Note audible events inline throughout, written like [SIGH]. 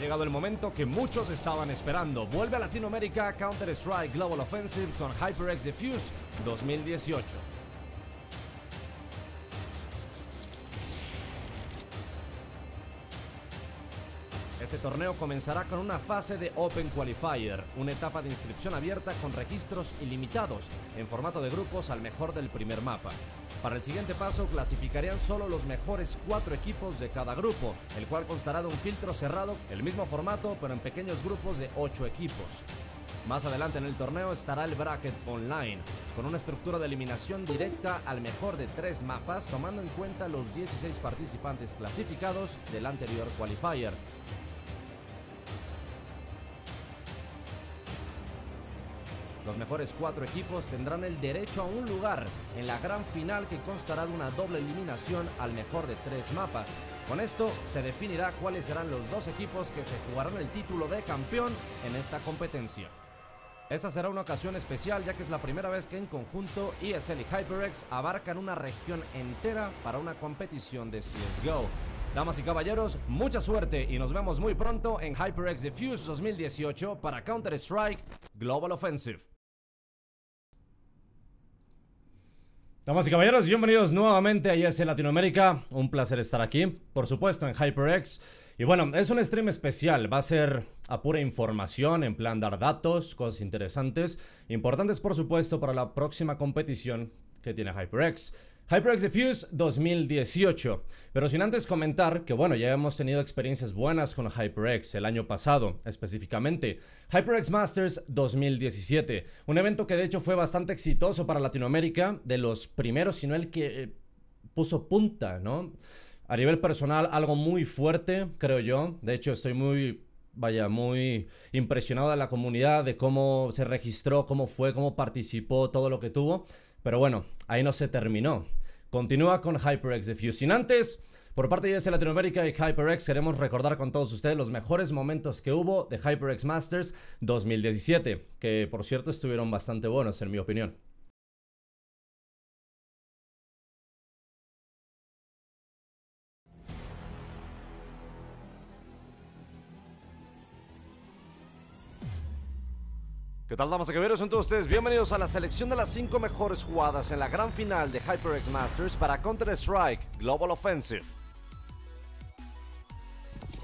llegado el momento que muchos estaban esperando. Vuelve a Latinoamérica Counter-Strike Global Offensive con HyperX Defuse 2018. torneo comenzará con una fase de Open Qualifier, una etapa de inscripción abierta con registros ilimitados, en formato de grupos al mejor del primer mapa. Para el siguiente paso clasificarían solo los mejores cuatro equipos de cada grupo, el cual constará de un filtro cerrado, el mismo formato pero en pequeños grupos de ocho equipos. Más adelante en el torneo estará el bracket online, con una estructura de eliminación directa al mejor de tres mapas, tomando en cuenta los 16 participantes clasificados del anterior qualifier. Los mejores cuatro equipos tendrán el derecho a un lugar en la gran final que constará de una doble eliminación al mejor de tres mapas. Con esto se definirá cuáles serán los dos equipos que se jugarán el título de campeón en esta competencia. Esta será una ocasión especial ya que es la primera vez que en conjunto ESL y HyperX abarcan una región entera para una competición de CSGO. Damas y caballeros, mucha suerte y nos vemos muy pronto en HyperX Diffuse 2018 para Counter-Strike Global Offensive. Damas y caballeros, bienvenidos nuevamente a IS e Latinoamérica. Un placer estar aquí, por supuesto, en HyperX. Y bueno, es un stream especial, va a ser a pura información, en plan dar datos, cosas interesantes, importantes por supuesto para la próxima competición que tiene HyperX. HyperX Diffuse 2018. Pero sin antes comentar que bueno, ya hemos tenido experiencias buenas con HyperX el año pasado, específicamente HyperX Masters 2017, un evento que de hecho fue bastante exitoso para Latinoamérica, de los primeros, sino el que eh, puso punta, ¿no? A nivel personal, algo muy fuerte, creo yo. De hecho, estoy muy vaya, muy impresionado de la comunidad, de cómo se registró, cómo fue, cómo participó, todo lo que tuvo. Pero bueno, ahí no se terminó. Continúa con HyperX de Fusionantes por parte de ese Latinoamérica y HyperX, queremos recordar con todos ustedes los mejores momentos que hubo de HyperX Masters 2017, que por cierto estuvieron bastante buenos en mi opinión. ¿Qué tal, damas y caballeros? todos ustedes bienvenidos a la selección de las 5 mejores jugadas en la gran final de HyperX Masters para Counter-Strike Global Offensive.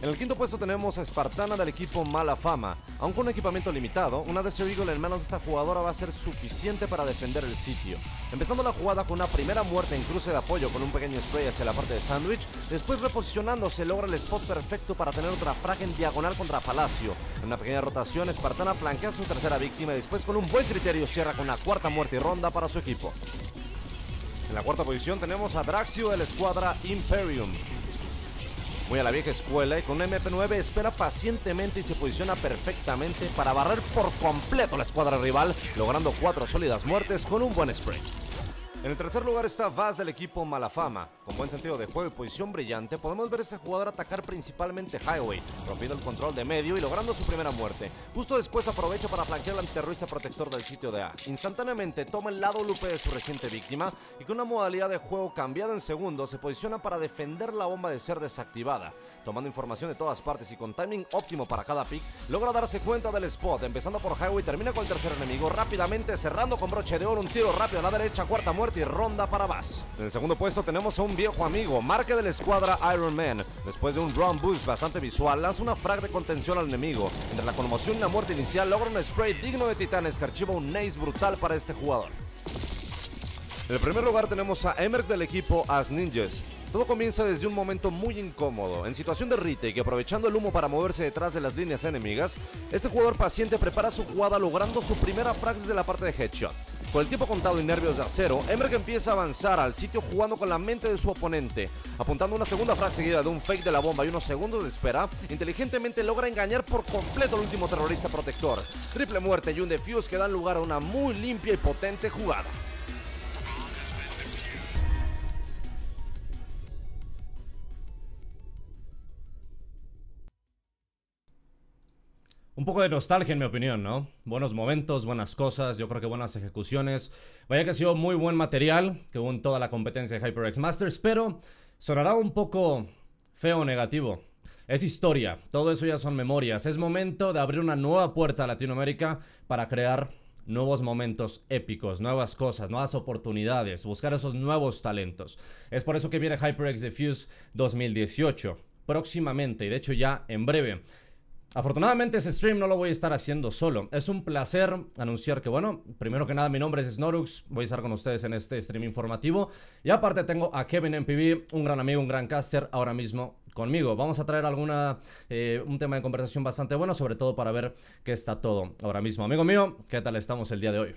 En el quinto puesto tenemos a Espartana del equipo Mala Fama. Aunque con un equipamiento limitado, una DC Eagle en manos de esta jugadora va a ser suficiente para defender el sitio. Empezando la jugada con una primera muerte en cruce de apoyo con un pequeño spray hacia la parte de Sandwich, después reposicionándose logra el spot perfecto para tener otra frag en diagonal contra Palacio. En una pequeña rotación, Espartana flanquea su tercera víctima y después con un buen criterio cierra con una cuarta muerte y ronda para su equipo. En la cuarta posición tenemos a Draxio de la escuadra Imperium. Muy a la vieja escuela y con un MP9 espera pacientemente y se posiciona perfectamente para barrer por completo la escuadra rival, logrando cuatro sólidas muertes con un buen spray. En el tercer lugar está Vaz del equipo Malafama. Con buen sentido de juego y posición brillante, podemos ver a este jugador atacar principalmente Highway, rompiendo el control de medio y logrando su primera muerte. Justo después aprovecha para flanquear al antiterrorista protector del sitio de A. Instantáneamente toma el lado lupe de su reciente víctima y con una modalidad de juego cambiada en segundos se posiciona para defender la bomba de ser desactivada tomando información de todas partes y con timing óptimo para cada pick, logra darse cuenta del spot, empezando por Highway, termina con el tercer enemigo, rápidamente cerrando con broche de oro, un tiro rápido a la derecha, cuarta muerte y ronda para Bass. En el segundo puesto tenemos a un viejo amigo, marque de la escuadra Iron Man. Después de un round boost bastante visual, lanza una frag de contención al enemigo. Entre la conmoción y la muerte inicial, logra un spray digno de titanes que archiva un ace brutal para este jugador. En el primer lugar tenemos a Emerk del equipo As Ninjas. Todo comienza desde un momento muy incómodo. En situación de Rite, que aprovechando el humo para moverse detrás de las líneas enemigas, este jugador paciente prepara su jugada logrando su primera frag de la parte de headshot. Con el tiempo contado y nervios de acero, que empieza a avanzar al sitio jugando con la mente de su oponente. Apuntando una segunda frag seguida de un fake de la bomba y unos segundos de espera, inteligentemente logra engañar por completo al último terrorista protector. Triple muerte y un defuse que dan lugar a una muy limpia y potente jugada. Un poco de nostalgia en mi opinión, ¿no? Buenos momentos, buenas cosas, yo creo que buenas ejecuciones. Vaya que ha sido muy buen material, que hubo toda la competencia de HyperX Masters, pero sonará un poco feo o negativo. Es historia, todo eso ya son memorias. Es momento de abrir una nueva puerta a Latinoamérica para crear nuevos momentos épicos, nuevas cosas, nuevas oportunidades, buscar esos nuevos talentos. Es por eso que viene HyperX Diffuse 2018, próximamente, y de hecho ya en breve. Afortunadamente ese stream no lo voy a estar haciendo solo. Es un placer anunciar que, bueno, primero que nada mi nombre es Snorux, voy a estar con ustedes en este stream informativo. Y aparte tengo a Kevin MPV un gran amigo, un gran caster, ahora mismo conmigo. Vamos a traer alguna, eh, un tema de conversación bastante bueno, sobre todo para ver qué está todo ahora mismo. Amigo mío, ¿qué tal estamos el día de hoy?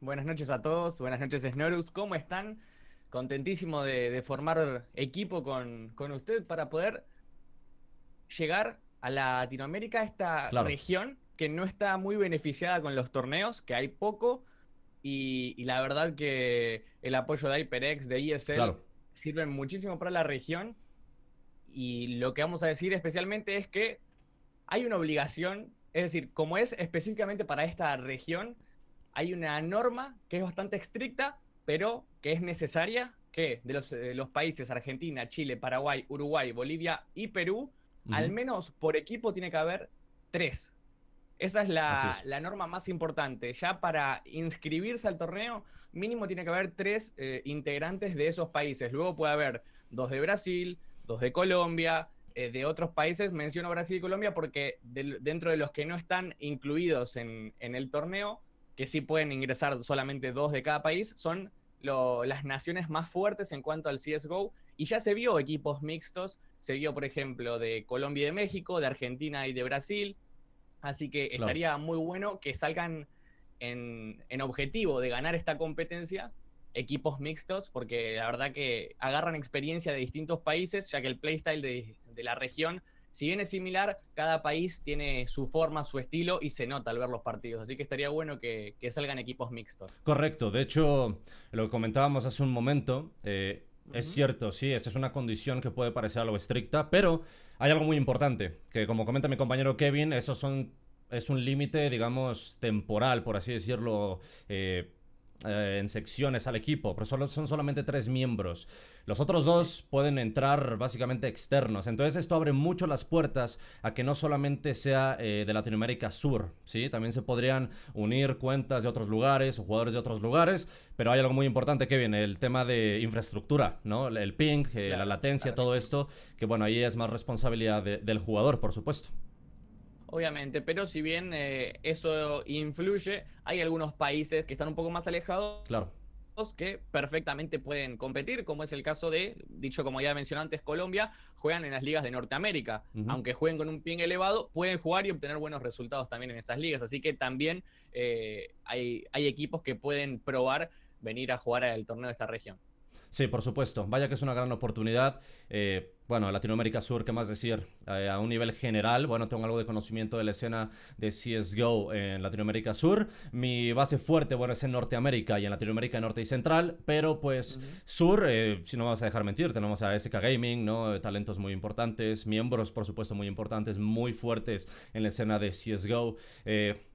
Buenas noches a todos, buenas noches Snorux, ¿cómo están? Contentísimo de, de formar equipo con, con usted para poder llegar a Latinoamérica, esta región que no está muy beneficiada con los torneos, que hay poco, y, la verdad que el apoyo de HyperX, de ISL, sirve sirven muchísimo para la región. Y lo que vamos a decir especialmente es que hay una obligación, es decir, como es específicamente para esta región, hay una norma que es bastante estricta, pero que es necesaria, que de los, de los países Argentina, Chile, Paraguay, Uruguay, Bolivia y Perú, al menos por equipo tiene que haber tres. Esa es la, norma más importante. Ya para inscribirse al torneo, mínimo tiene que haber tres eh, integrantes de esos países. Luego puede haber dos de Brasil, dos de Colombia, eh, de otros países. Menciono Brasil y Colombia porque dentro de los que no están incluidos en, el torneo, que sí pueden ingresar solamente dos de cada país, son las naciones más fuertes en cuanto al CSGO y ya se vio equipos mixtos, se vio, por ejemplo, de Colombia y de México, de Argentina y de Brasil. Así que estaría muy bueno que salgan en, objetivo de ganar esta competencia equipos mixtos, porque la verdad que agarran experiencia de distintos países, ya que el playstyle de, la región, si bien es similar, cada país tiene su forma, su estilo y se nota al ver los partidos. Así que estaría bueno que, salgan equipos mixtos. Correcto, de hecho, lo comentábamos hace un momento, eh, es cierto, sí, esta es una condición que puede parecer algo estricta, pero hay algo muy importante, que como comenta mi compañero Kevin, eso son, es un límite, digamos, temporal, por así decirlo, eh, eh, en secciones al equipo, pero solo, son solamente tres miembros. Los otros dos pueden entrar básicamente externos. Entonces esto abre mucho las puertas a que no solamente sea eh, de Latinoamérica Sur, ¿sí? También se podrían unir cuentas de otros lugares o jugadores de otros lugares, pero hay algo muy importante que viene, el tema de infraestructura, ¿no? El ping, eh, la latencia, todo esto, que bueno, ahí es más responsabilidad del jugador, por supuesto. Obviamente, pero si bien eh, eso influye, hay algunos países que están un poco más alejados. Claro. que perfectamente pueden competir, como es el caso de, dicho como ya mencioné antes, Colombia, juegan en las ligas de Norteamérica. Aunque jueguen con un ping elevado, pueden jugar y obtener buenos resultados también en esas ligas. Así que también eh, hay, hay equipos que pueden probar venir a jugar al torneo de esta región. Sí, por supuesto. Vaya que es una gran oportunidad. Eh, bueno, Latinoamérica Sur, ¿qué más decir? Eh, a un nivel general, bueno, tengo algo de conocimiento de la escena de CSGO en Latinoamérica Sur. Mi base fuerte, bueno, es en Norteamérica y en Latinoamérica Norte y Central, pero pues Sur, eh, si no vamos a dejar mentir, tenemos a SK Gaming, ¿no? Talentos muy importantes, miembros, por supuesto, muy importantes, muy fuertes en la escena de CSGO.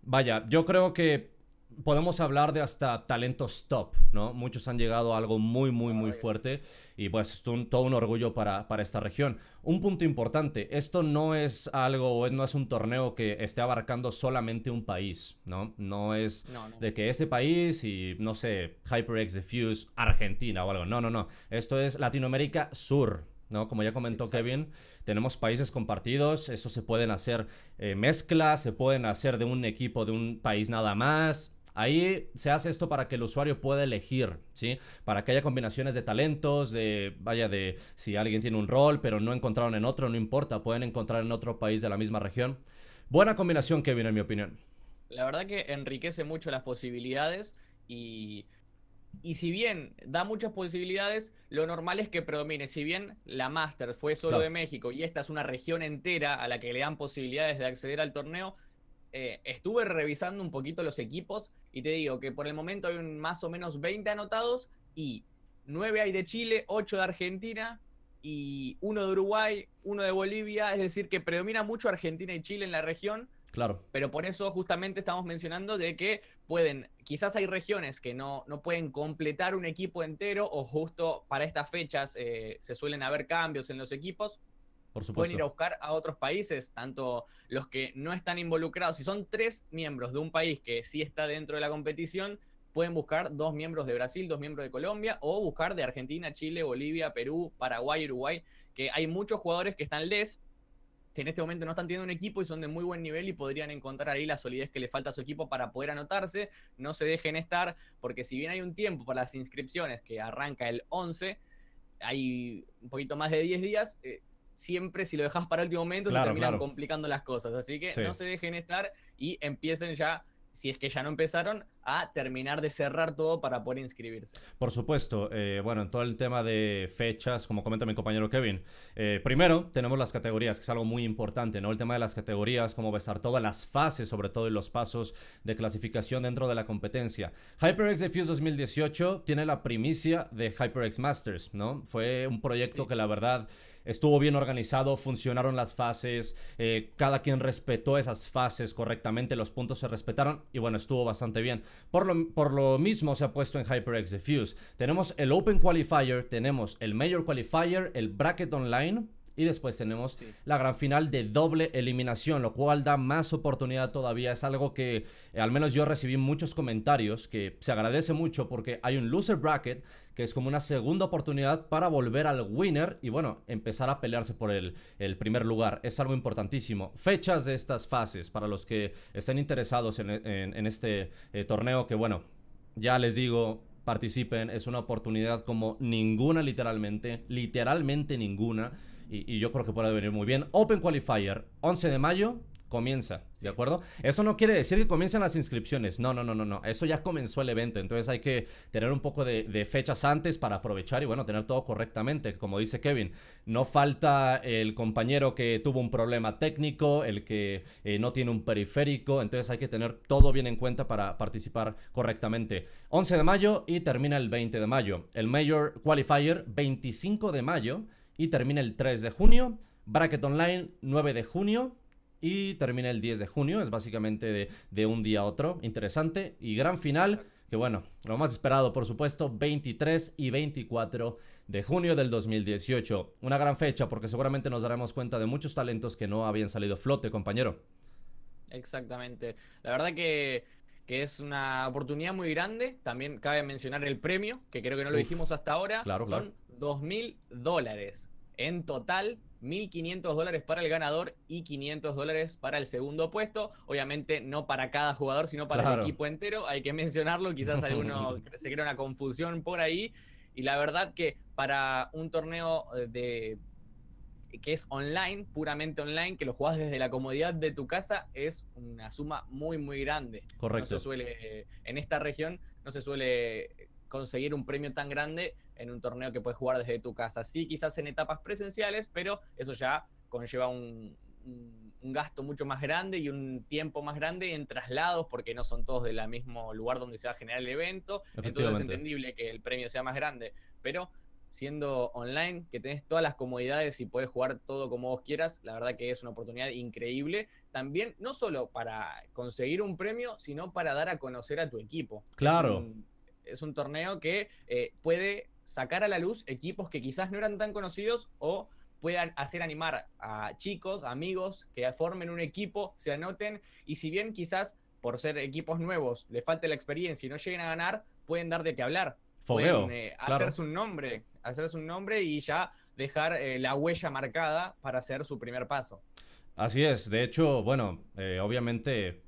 vaya, yo creo que podemos hablar de hasta talentos top, ¿no? Muchos han llegado a algo muy, muy, muy fuerte y pues es todo un orgullo para, para, esta región. Un punto importante, esto no es algo, no es un torneo que esté abarcando solamente un país, ¿no? No es de que este país y, no sé, HyperX Diffuse, Argentina o algo, no, no, no. Esto es Latinoamérica Sur, ¿no? Como ya comentó Kevin, tenemos países compartidos, eso se pueden hacer eh, mezclas, se pueden hacer de un equipo de un país nada más, Ahí se hace esto para que el usuario pueda elegir, ¿sí? Para que haya combinaciones de talentos, de, vaya, de si alguien tiene un rol, pero no encontraron en otro, no importa, pueden encontrar en otro país de la misma región. Buena combinación, Kevin, en mi opinión. La verdad que enriquece mucho las posibilidades y, si bien da muchas posibilidades, lo normal es que predomine. Si bien la Master fue solo de México y esta es una región entera a la que le dan posibilidades de acceder al torneo, eh, estuve revisando un poquito los equipos y te digo que por el momento hay un más o menos 20 anotados y 9 hay de Chile, 8 de Argentina y 1 de Uruguay, 1 de Bolivia, es decir, que predomina mucho Argentina y Chile en la región. Claro. Pero por eso justamente estamos mencionando de que pueden, quizás hay regiones que no, no pueden completar un equipo entero o justo para estas fechas eh, se suelen haber cambios en los equipos. Pueden ir a buscar a otros países, tanto los que no están involucrados. Si son tres miembros de un país que sí está dentro de la competición, pueden buscar dos miembros de Brasil, dos miembros de Colombia, o buscar de Argentina, Chile, Bolivia, Perú, Paraguay, Uruguay, que hay muchos jugadores que están les, que en este momento no están teniendo un equipo y son de muy buen nivel y podrían encontrar ahí la solidez que le falta a su equipo para poder anotarse. No se dejen estar, porque si bien hay un tiempo para las inscripciones que arranca el 11, hay un poquito más de 10 días, eh, siempre si lo dejas para el último momento se terminan complicando las cosas. Así que no se dejen estar y empiecen ya si es que ya no empezaron, a terminar de cerrar todo para poder inscribirse. Por supuesto, eh, bueno, en todo el tema de fechas, como comenta mi compañero Kevin, eh, primero tenemos las categorías, que es algo muy importante, ¿no? El tema de las categorías, cómo besar todas las fases, sobre todo los pasos de clasificación dentro de la competencia. HyperX Defuse 2018 tiene la primicia de HyperX Masters, ¿no? Fue un proyecto que la verdad estuvo bien organizado, funcionaron las fases, eh, cada quien respetó esas fases correctamente, los puntos se respetaron y bueno, estuvo bastante bien. Por lo, por lo mismo se ha puesto en HyperX Diffuse. Tenemos el Open Qualifier, tenemos el Major Qualifier, el Bracket Online y después tenemos la gran final de doble eliminación, lo cual da más oportunidad todavía. Es algo que eh, al menos yo recibí muchos comentarios que se agradece mucho porque hay un loser bracket que es como una segunda oportunidad para volver al winner y bueno, empezar a pelearse por el, primer lugar. Es algo importantísimo. Fechas de estas fases para los que estén interesados en, este eh, torneo que bueno, ya les digo, participen, es una oportunidad como ninguna literalmente, literalmente ninguna y, yo creo que puede venir muy bien. Open Qualifier, 11 de mayo, comienza, ¿de acuerdo? Eso no quiere decir que comiencen las inscripciones, no, no, no, no, no, eso ya comenzó el evento, entonces hay que tener un poco de, fechas antes para aprovechar y bueno, tener todo correctamente, como dice Kevin, no falta el compañero que tuvo un problema técnico, el que eh, no tiene un periférico, entonces hay que tener todo bien en cuenta para participar correctamente. 11 de mayo y termina el 20 de mayo, el Major Qualifier 25 de mayo y termina el 3 de junio. Bracket Online 9 de junio y termina el 10 de junio. Es básicamente de, un día a otro. Interesante y gran final. Que bueno, lo más esperado por supuesto, 23 y 24 de junio del 2018. Una gran fecha porque seguramente nos daremos cuenta de muchos talentos que no habían salido flote, compañero. Exactamente. La verdad que, que, es una oportunidad muy grande. También cabe mencionar el premio, que creo que no lo dijimos hasta ahora. Claro, Son 2000 mil dólares. En total, 1.500 dólares para el ganador y 500 dólares para el segundo puesto. Obviamente no para cada jugador, sino para el equipo entero. Hay que mencionarlo, quizás alguno [LAUGHS] se crea una confusión por ahí. Y la verdad que para un torneo eh, de que es online, puramente online, que lo jugás desde la comodidad de tu casa, es una suma muy, muy grande. Correcto. No se suele, en esta región, no se suele conseguir un premio tan grande en un torneo que puedes jugar desde tu casa. Sí, quizás en etapas presenciales, pero eso ya conlleva un, gasto mucho más grande y un tiempo más grande en traslados, porque no son todos del mismo lugar donde se va a generar el evento. Entonces es entendible que el premio sea más grande, pero siendo online, que tenés todas las comodidades y puedes jugar todo como vos quieras, la verdad que es una oportunidad increíble. También, no solo para conseguir un premio, sino para dar a conocer a tu equipo. Claro. Es un, torneo que eh, puede sacar a la luz equipos que quizás no eran tan conocidos o puedan hacer animar a chicos, amigos, que formen un equipo, se anoten y si bien quizás por ser equipos nuevos les falte la experiencia y no lleguen a ganar, pueden dar de qué hablar. pueden eh, hacerse un nombre, hacerse un nombre y ya dejar eh, la huella marcada para hacer su primer paso. Así es, de hecho, bueno, eh, obviamente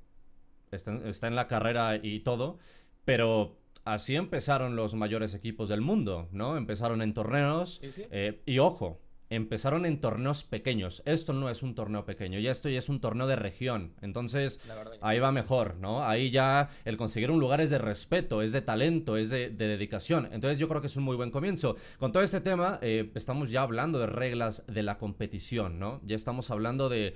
está en la carrera y todo, pero así empezaron los mayores equipos del mundo, ¿no? Empezaron en torneos. Eh, y ojo, empezaron en torneos pequeños. Esto no es un torneo pequeño, ya esto ya es un torneo de región. Entonces, ahí va mejor, ¿no? Ahí ya el conseguir un lugar es de respeto, es de talento, es de, dedicación. Entonces, yo creo que es un muy buen comienzo. Con todo este tema, eh, estamos ya hablando de reglas de la competición, ¿no? Ya estamos hablando de,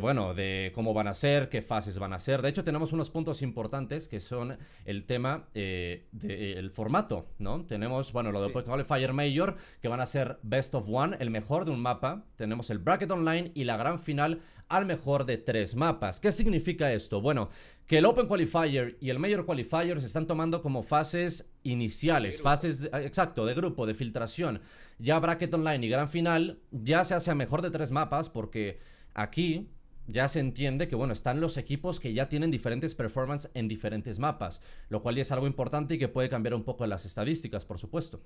bueno, de cómo van a ser, qué fases van a ser. De hecho, tenemos unos puntos importantes que son el tema eh, del eh, formato, ¿no? Tenemos, bueno, lo de Pokémon Fire Major, que van a ser Best of One, el mejor de un mapa, tenemos el bracket online y la gran final al mejor de tres mapas. ¿Qué significa esto? Bueno, que el Open Qualifier y el Major Qualifier se están tomando como fases iniciales, fases, ah, exacto, de grupo, de filtración. Ya bracket online y gran final ya se hace a mejor de tres mapas porque aquí ya se entiende que, bueno, están los equipos que ya tienen diferentes performance en diferentes mapas, lo cual es algo importante y que puede cambiar un poco las estadísticas, por supuesto.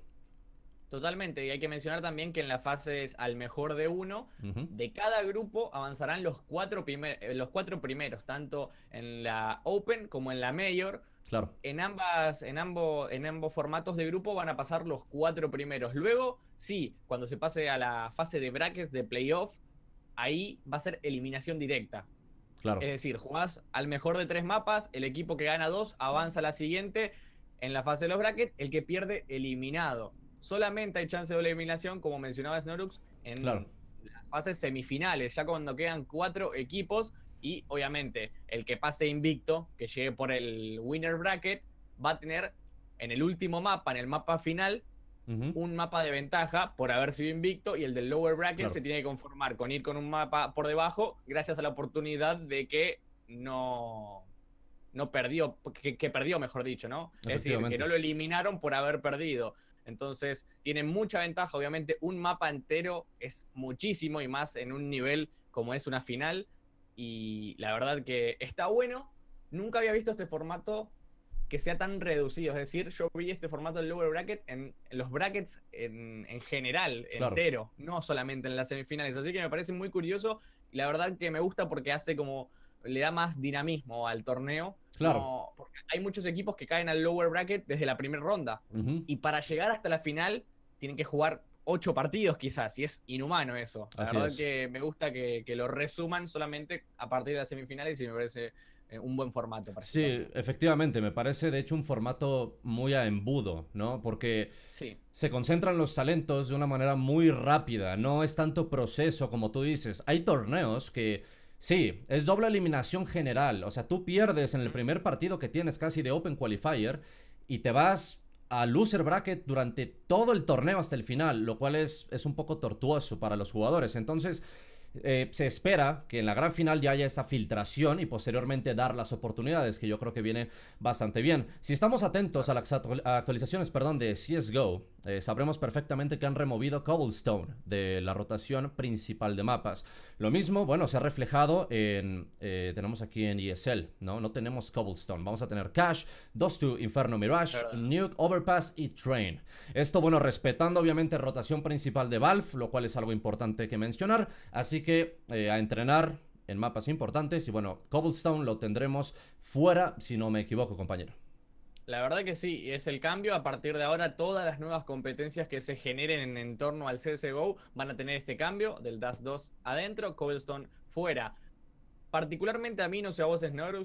Totalmente, y hay que mencionar también que en las fases al mejor de uno, de cada grupo avanzarán los cuatro, eh, los cuatro primeros, tanto en la Open como en la Mayor. Claro. En, ambas, en, ambos, en ambos formatos de grupo van a pasar los cuatro primeros. Luego, sí, cuando se pase a la fase de brackets de playoff, ahí va a ser eliminación directa. Claro. Es decir, jugás al mejor de tres mapas, el equipo que gana dos avanza a la siguiente. En la fase de los brackets, el que pierde eliminado solamente hay chance de eliminación, como mencionaba Snorux, en las fases semifinales, ya cuando quedan cuatro equipos y obviamente el que pase invicto, que llegue por el winner bracket, va a tener en el último mapa, en el mapa final, un mapa de ventaja por haber sido invicto y el del lower bracket se tiene que conformar con ir con un mapa por debajo gracias a la oportunidad de que no no perdió, que perdió, mejor dicho, ¿no? Es decir, que no lo eliminaron por haber perdido. Entonces, tiene mucha ventaja. Obviamente, un mapa entero es muchísimo y más en un nivel como es una final. Y la verdad que está bueno. Nunca había visto este formato que sea tan reducido. Es decir, yo vi este formato del lower bracket en, los brackets en, general, entero, no solamente en las semifinales. Así que me parece muy curioso. la verdad que me gusta porque hace como le da más dinamismo al torneo. Claro. porque hay muchos equipos que caen al lower bracket desde la primera ronda. Y para llegar hasta la final tienen que jugar ocho partidos quizás, y es inhumano eso. que me gusta que, lo resuman solamente a partir de las semifinales y me parece eh, un buen formato. sí, este efectivamente, me parece de hecho un formato muy a embudo, ¿no? Porque se concentran los talentos de una manera muy rápida, no es tanto proceso como tú dices. Hay torneos que Sí, es doble eliminación general. O sea, tú pierdes en el primer partido que tienes casi de Open Qualifier y te vas a loser bracket durante todo el torneo hasta el final, lo cual es, es un poco tortuoso para los jugadores. Entonces, eh, se espera que en la gran final ya haya esa filtración y posteriormente dar las oportunidades, que yo creo que viene bastante bien. Si estamos atentos a las actualizaciones perdón, de CSGO, eh, sabremos perfectamente que han removido Cobblestone de la rotación principal de mapas. Lo mismo, bueno, se ha reflejado en, eh, tenemos aquí en ESL, ¿no? No tenemos Cobblestone, vamos a tener Cash, 2-2, Inferno Mirage, Nuke, Overpass y Train. Esto, bueno, respetando obviamente rotación principal de Valve, lo cual es algo importante que mencionar, así que eh, a entrenar en mapas importantes y bueno, Cobblestone lo tendremos fuera, si no me equivoco, compañero. La verdad que sí, es el cambio. A partir de ahora, todas las nuevas competencias que se generen en torno al CSGO van a tener este cambio del Dust 2 adentro, Cobblestone fuera. Particularmente a mí, no sé a vos,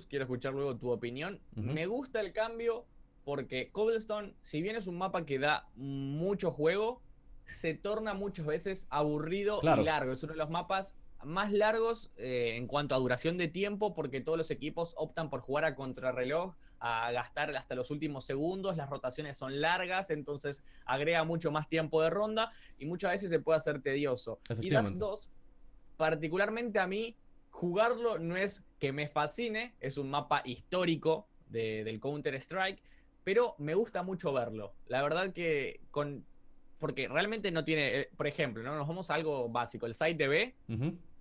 quiero escuchar luego tu opinión. Me gusta el cambio porque Cobblestone, si bien es un mapa que da mucho juego, se torna muchas veces aburrido y largo. Es uno de los mapas más largos eh, en cuanto a duración de tiempo, porque todos los equipos optan por jugar a contrarreloj, a gastar hasta los últimos segundos, las rotaciones son largas, entonces agrega mucho más tiempo de ronda y muchas veces se puede hacer tedioso. Y las dos particularmente a mí, jugarlo no es que me fascine, es un mapa histórico del Counter-Strike, pero me gusta mucho verlo. La verdad que con... Porque realmente no tiene, eh, por ejemplo, ¿no? nos vamos a algo básico, el site de B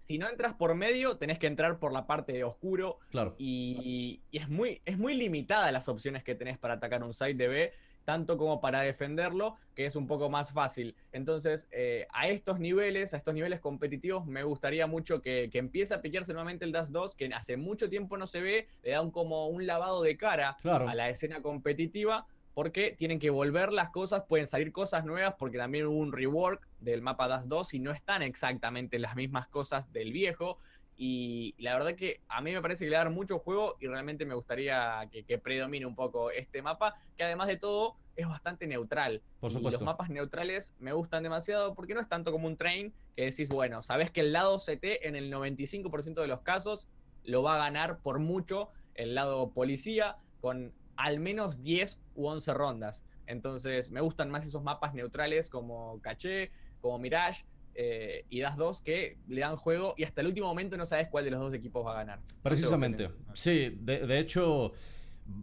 si no entras por medio, tenés que entrar por la parte de oscuro. Claro. Y, es, muy, es muy limitada las opciones que tenés para atacar un site de B, tanto como para defenderlo, que es un poco más fácil. Entonces, eh, a estos niveles, a estos niveles competitivos, me gustaría mucho que, que empiece a piquearse nuevamente el Das 2, que hace mucho tiempo no se ve, le da como un lavado de cara a la escena competitiva porque tienen que volver las cosas, pueden salir cosas nuevas, porque también hubo un rework del mapa Das 2 y no están exactamente las mismas cosas del viejo. Y la verdad que a mí me parece que le dar mucho juego y realmente me gustaría que, predomine un poco este mapa, que además de todo es bastante neutral. Por supuesto. Y los mapas neutrales me gustan demasiado porque no es tanto como un train que decís, bueno, sabes que el lado CT en el 95% de los casos lo va a ganar por mucho el lado policía con al menos 10 u 11 rondas. Entonces me gustan más esos mapas neutrales como Caché, como Mirage, eh, y das dos que le dan juego y hasta el último momento no sabes cuál de los dos equipos va a ganar. Precisamente. Sí, de hecho,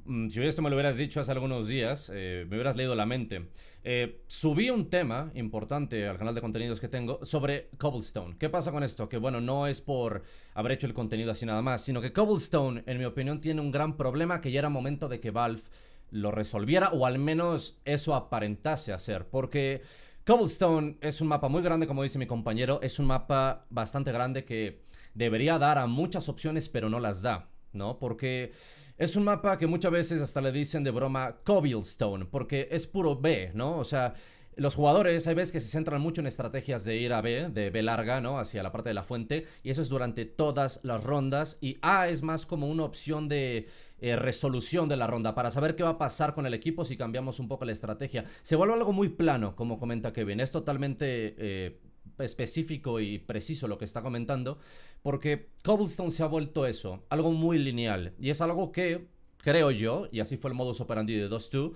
Mm, si esto me lo hubieras dicho hace algunos días, eh, me hubieras leído la mente. Eh, subí un tema importante al canal de contenidos que tengo sobre Cobblestone. ¿Qué pasa con esto? Que bueno, no es por haber hecho el contenido así nada más, sino que Cobblestone, en mi opinión, tiene un gran problema que ya era momento de que Valve lo resolviera, o al menos eso aparentase hacer, porque Cobblestone es un mapa muy grande, como dice mi compañero, es un mapa bastante grande que debería dar a muchas opciones, pero no las da, ¿no? Porque es un mapa que muchas veces hasta le dicen de broma Cobblestone, porque es puro B, ¿no? O sea, los jugadores hay veces que se centran mucho en estrategias de ir a B, de B larga, ¿no? Hacia la parte de la fuente, y eso es durante todas las rondas, y A es más como una opción de eh, resolución de la ronda, para saber qué va a pasar con el equipo si cambiamos un poco la estrategia. Se vuelve algo muy plano, como comenta Kevin, es totalmente... Eh, específico y preciso lo que está comentando, porque Cobblestone se ha vuelto eso, algo muy lineal, y es algo que, creo yo, y así fue el modus operandi de 2.2,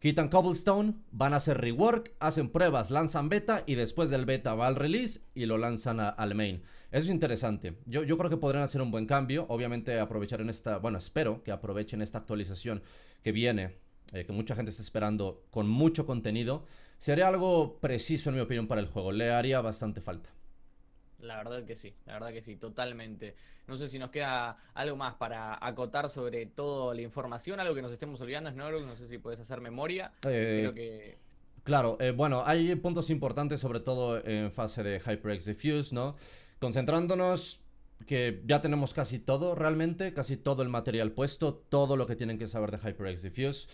quitan Cobblestone, van a hacer rework, hacen pruebas, lanzan beta y después del beta va al release y lo lanzan al main. Eso es interesante. Yo, yo creo que podrían hacer un buen cambio. Obviamente aprovechar en esta, bueno, espero que aprovechen esta actualización que viene eh, que mucha gente está esperando con mucho contenido, sería algo preciso en mi opinión para el juego. Le haría bastante falta. La verdad que sí, la verdad que sí, totalmente. No sé si nos queda algo más para acotar sobre toda la información, algo que nos estemos olvidando, es no sé si puedes hacer memoria. Eh, que... Claro, eh, bueno, hay puntos importantes, sobre todo en fase de HyperX Diffuse, ¿no? Concentrándonos que ya tenemos casi todo realmente, casi todo el material puesto, todo lo que tienen que saber de HyperX Diffuse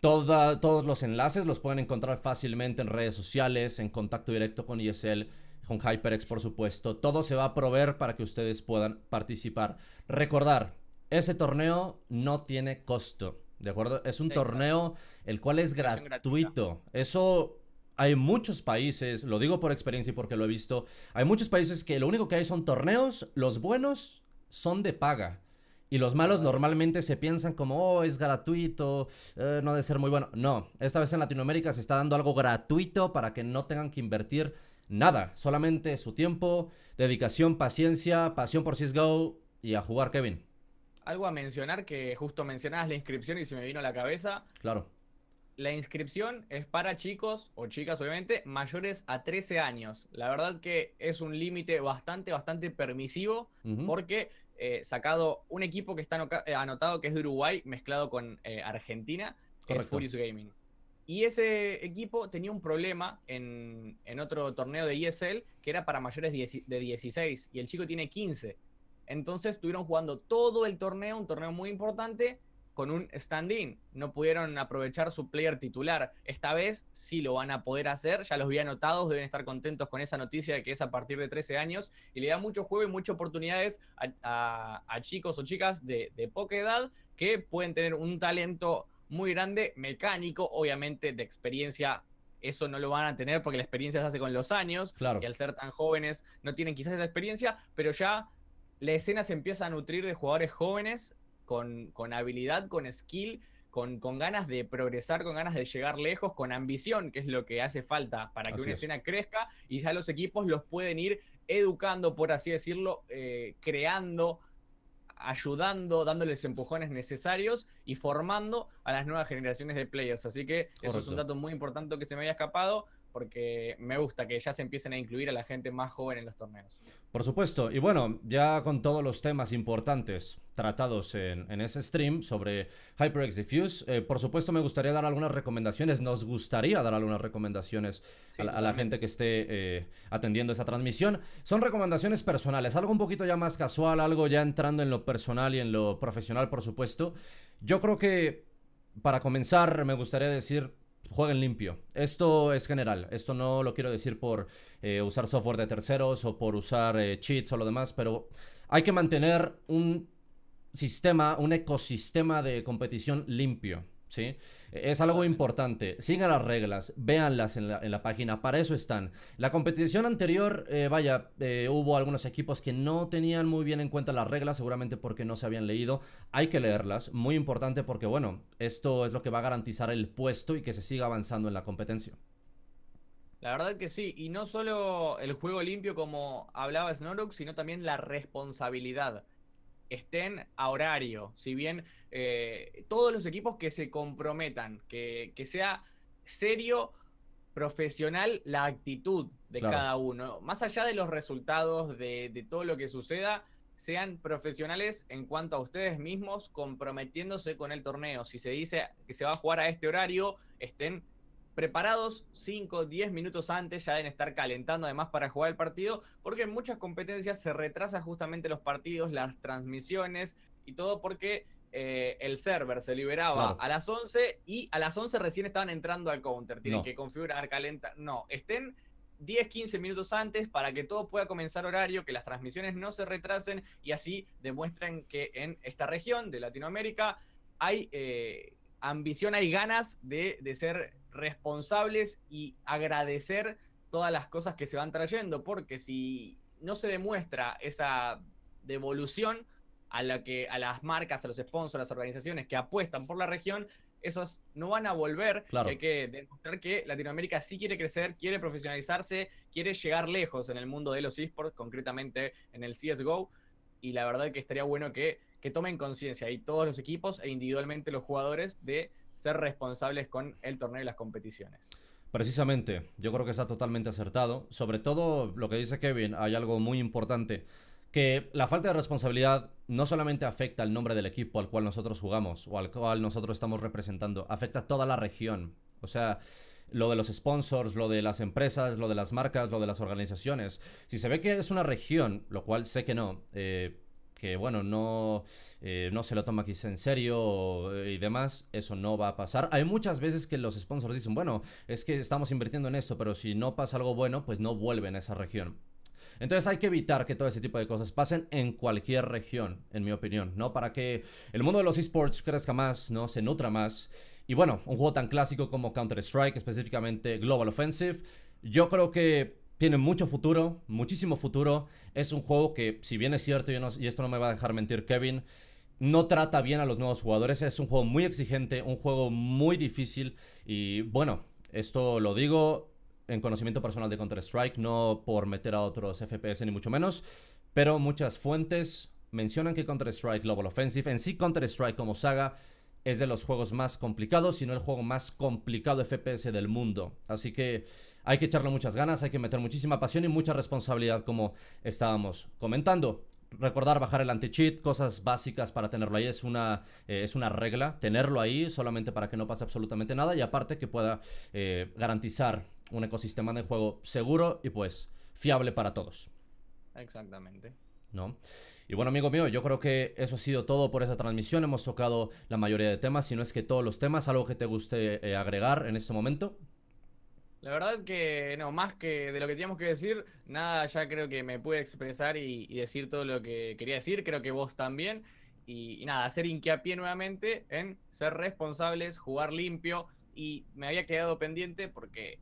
todos los enlaces los pueden encontrar fácilmente en redes sociales, en contacto directo con ISL, con HyperX por supuesto. Todo se va a proveer para que ustedes puedan participar. Recordar, ese torneo no tiene costo, ¿de acuerdo? Es un torneo el cual es gratuito. Eso hay muchos países, lo digo por experiencia y porque lo he visto, hay muchos países que lo único que hay son torneos, los buenos son de paga. Y los malos normalmente se piensan como, oh, es gratuito, eh, no debe de ser muy bueno. No, esta vez en Latinoamérica se está dando algo gratuito para que no tengan que invertir nada, solamente su tiempo, dedicación, paciencia, pasión por CSGO y a jugar, Kevin. Algo a mencionar que justo mencionabas la inscripción y se me vino a la cabeza. Claro. La inscripción es para chicos o chicas, obviamente, mayores a 13 años. La verdad que es un límite bastante, bastante permisivo porque eh, sacado un equipo que está eh, anotado, que es de Uruguay, mezclado con eh, Argentina, que es Furious Gaming. Y ese equipo tenía un problema en, en otro torneo de ESL, que era para mayores de 16, y el chico tiene 15. Entonces estuvieron jugando todo el torneo, un torneo muy importante, con un stand-in. No pudieron aprovechar su player titular. Esta vez sí lo van a poder hacer. Ya los vi anotados, deben estar contentos con esa noticia de que es a partir de 13 años y le da mucho juego y muchas oportunidades a, chicos o chicas de, de poca edad que pueden tener un talento muy grande, mecánico, obviamente de experiencia eso no lo van a tener porque la experiencia se hace con los años. Claro. Y al ser tan jóvenes no tienen quizás esa experiencia, pero ya la escena se empieza a nutrir de jugadores jóvenes con, habilidad, con skill, con, con, ganas de progresar, con ganas de llegar lejos, con ambición, que es lo que hace falta para que una escena crezca y ya los equipos los pueden ir educando, por así decirlo, eh, creando ayudando, dándoles empujones necesarios y formando a las nuevas generaciones de players. Así que eso es un dato muy importante que se me había escapado porque me gusta que ya se empiecen a incluir a la gente más joven en los torneos. Por supuesto, y bueno, ya con todos los temas importantes tratados en, ese stream sobre HyperX Diffuse, eh, por supuesto me gustaría dar algunas recomendaciones, nos gustaría dar algunas recomendaciones a, la gente que esté eh, atendiendo esa transmisión. Son recomendaciones personales, algo un poquito ya más casual, algo ya entrando en lo personal y en lo profesional, por supuesto. Yo creo que para comenzar me gustaría decir Jueguen limpio. Esto es general. Esto no lo quiero decir por eh, usar software de terceros o por usar eh, cheats o lo demás, pero hay que mantener un sistema, un ecosistema de competición limpio. ¿sí? E-, es algo importante. Sigan las reglas, véanlas en la, página, para eso están. La competición anterior, eh, vaya, eh, hubo algunos equipos que no tenían muy bien en cuenta las reglas, seguramente porque no se habían leído. Hay que leerlas, muy importante porque, bueno, esto es lo que va a garantizar el puesto y que se siga avanzando en la competencia. La verdad que sí, y no solo el juego limpio como hablaba Snorux, sino también la responsabilidad estén a horario, si bien eh, todos los equipos que se comprometan, que, sea serio, profesional, la actitud de cada uno, más allá de los resultados, de todo lo que suceda, sean profesionales en cuanto a ustedes mismos comprometiéndose con el torneo. Si se dice que se va a jugar a este horario, estén preparados 5, 10 minutos antes, ya deben estar calentando además para jugar el partido, porque en muchas competencias se retrasan justamente los partidos, las transmisiones y todo porque eh, el server se liberaba a las 11 y a las 11 recién estaban entrando al counter. Tienen que configurar, calentar. No, estén 10, 15 minutos antes para que todo pueda comenzar horario, que las transmisiones no se retrasen y así demuestren que en esta región de Latinoamérica hay eh, ambición, hay ganas de, de ser responsables y agradecer todas las cosas que se van trayendo, porque si no se demuestra esa devolución a, la que, a las marcas, a los sponsors, a las organizaciones que apuestan por la región, esos no van a volver. Claro. Hay que demostrar que Latinoamérica sí quiere crecer, quiere profesionalizarse, quiere llegar lejos en el mundo de los esports, concretamente en el CSGO. Y la verdad que estaría bueno que, que tomen conciencia y todos los equipos e individualmente los jugadores de ser responsables con el torneo y las competiciones. Precisamente, yo creo que está totalmente acertado. Sobre todo lo que dice Kevin, hay algo muy importante, que la falta de responsabilidad no solamente afecta al nombre del equipo al cual nosotros jugamos o al cual nosotros estamos representando, afecta a toda la región. O sea, lo de los sponsors, lo de las empresas, lo de las marcas, lo de las organizaciones. Si se ve que es una región, lo cual sé que no, eh, que bueno, no, eh, no se lo toma quizá en serio eh, y demás, eso no va a pasar. Hay muchas veces que los sponsors dicen, bueno, es que estamos invirtiendo en esto, pero si no pasa algo bueno, pues no vuelven a esa región. Entonces hay que evitar que todo ese tipo de cosas pasen en cualquier región, en mi opinión, ¿no? Para que el mundo de los esports crezca más, ¿no? Se nutra más. Y bueno, un juego tan clásico como Counter-Strike, específicamente Global Offensive, yo creo que tiene mucho futuro, muchísimo futuro. Es un juego que, si bien es cierto, y, esto no me va a dejar mentir Kevin, no trata bien a los nuevos jugadores. Es un juego muy exigente, un juego muy difícil. Y bueno, esto lo digo en conocimiento personal de Counter-Strike, no por meter a otros FPS ni mucho menos. Pero muchas fuentes mencionan que Counter-Strike Global Offensive, en sí Counter-Strike como saga, es de los juegos más complicados, si no el juego más complicado FPS del mundo. Así que hay que echarle muchas ganas, hay que meter muchísima pasión y mucha responsabilidad como estábamos comentando. Recordar bajar el anti-cheat, cosas básicas para tenerlo ahí, es una, eh, es una regla, tenerlo ahí solamente para que no pase absolutamente nada y aparte que pueda eh, garantizar un ecosistema de juego seguro y pues fiable para todos. Exactamente. ¿no? Y bueno, amigo mío, yo creo que eso ha sido todo por esa transmisión. Hemos tocado la mayoría de temas, si no es que todos los temas. ¿Algo que te guste eh, agregar en este momento? La verdad que no, más que de lo que teníamos que decir, nada, ya creo que me pude expresar y, decir todo lo que quería decir, creo que vos también. Y, y nada, hacer hincapié nuevamente en ser responsables, jugar limpio. Y me había quedado pendiente porque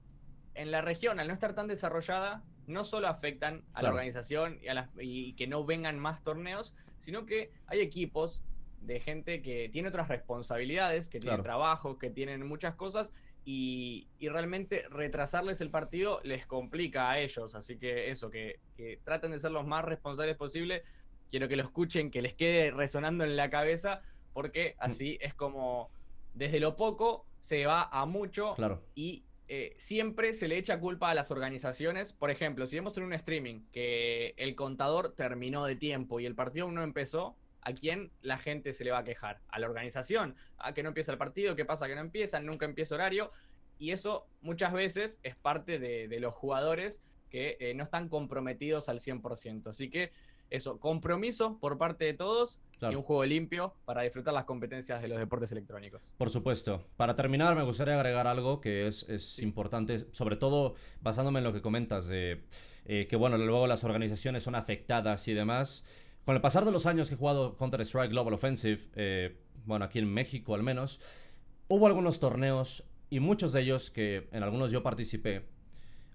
en la región, al no estar tan desarrollada, no solo afectan a la organización y, las, y que no vengan más torneos, sino que hay equipos de gente que tiene otras responsabilidades, que tiene trabajo, que tienen muchas cosas y, realmente retrasarles el partido les complica a ellos. Así que eso, que, traten de ser los más responsables posible. Quiero que lo escuchen, que les quede resonando en la cabeza, porque mm. así es como desde lo poco se va a mucho claro. y eh, siempre se le echa culpa a las organizaciones. Por ejemplo, si vemos en un streaming que el contador terminó de tiempo y el partido aún no empezó, ¿a quién la gente se le va a quejar? A la organización, a ah, que no empieza el partido, qué pasa que no empieza, nunca empieza horario. Y eso muchas veces es parte de, los jugadores que eh, no están comprometidos al 100%. Así que eso, compromiso por parte de todos y un juego limpio para disfrutar las competencias de los deportes electrónicos. Por supuesto. Para terminar, me gustaría agregar algo que es, importante, sobre todo basándome en lo que comentas de eh, que, bueno, luego las organizaciones son afectadas y demás. Con el pasar de los años que he jugado Counter-Strike Global Offensive, eh, bueno, aquí en México al menos, hubo algunos torneos y muchos de ellos que en algunos yo participé.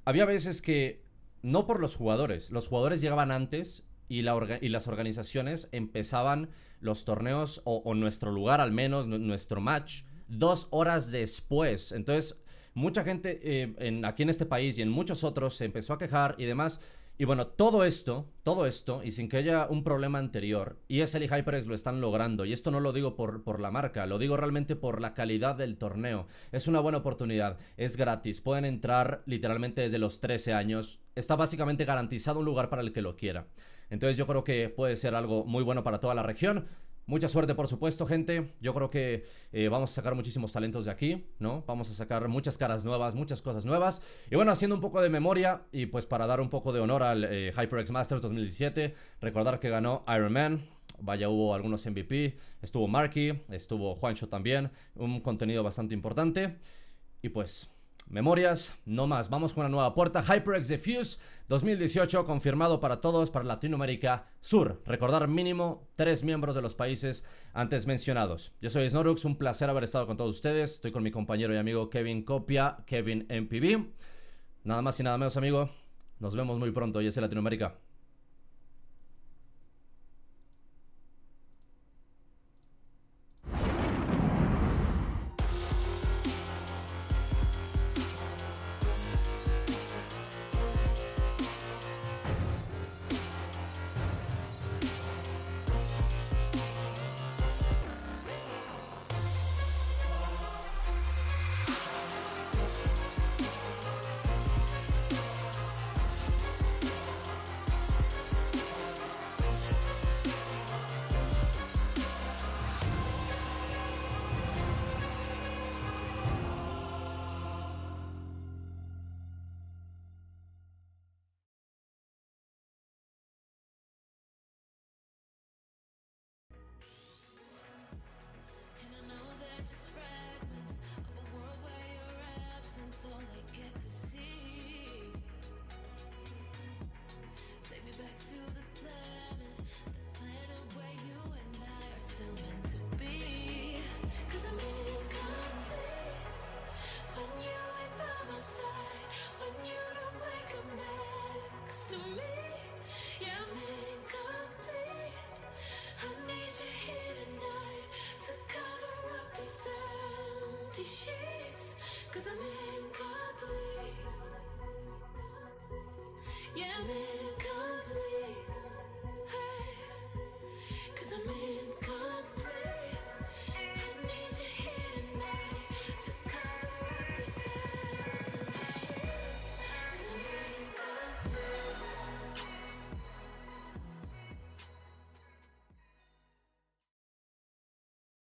Había veces que, no por los jugadores, los jugadores llegaban antes y, las organizaciones empezaban los torneos o, nuestro lugar al menos, nuestro match, dos horas después. Entonces, mucha gente eh, en, aquí en este país y en muchos otros se empezó a quejar y demás. Y bueno, todo esto, todo esto, y sin que haya un problema anterior, ESL y HyperX lo están logrando. Y esto no lo digo por, por la marca, lo digo realmente por la calidad del torneo. Es una buena oportunidad, es gratis, pueden entrar literalmente desde los 13 años. Está básicamente garantizado un lugar para el que lo quiera. Entonces yo creo que puede ser algo muy bueno para toda la región. Mucha suerte, por supuesto, gente. Yo creo que eh, vamos a sacar muchísimos talentos de aquí, ¿no? Vamos a sacar muchas caras nuevas, muchas cosas nuevas. Y bueno, haciendo un poco de memoria y pues para dar un poco de honor al eh, HyperX Masters 2017, recordar que ganó Iron Man. Vaya, hubo algunos MVP, estuvo Marky, estuvo Juancho también, un contenido bastante importante. Y pues memorias, no más. Vamos con una nueva puerta. HyperX Diffuse 2018 confirmado para todos para Latinoamérica Sur. Recordar mínimo tres miembros de los países antes mencionados. Yo soy Snorux, un placer haber estado con todos ustedes. Estoy con mi compañero y amigo Kevin Copia, Kevin MPB. Nada más y nada menos, amigo. Nos vemos muy pronto, y es Latinoamérica.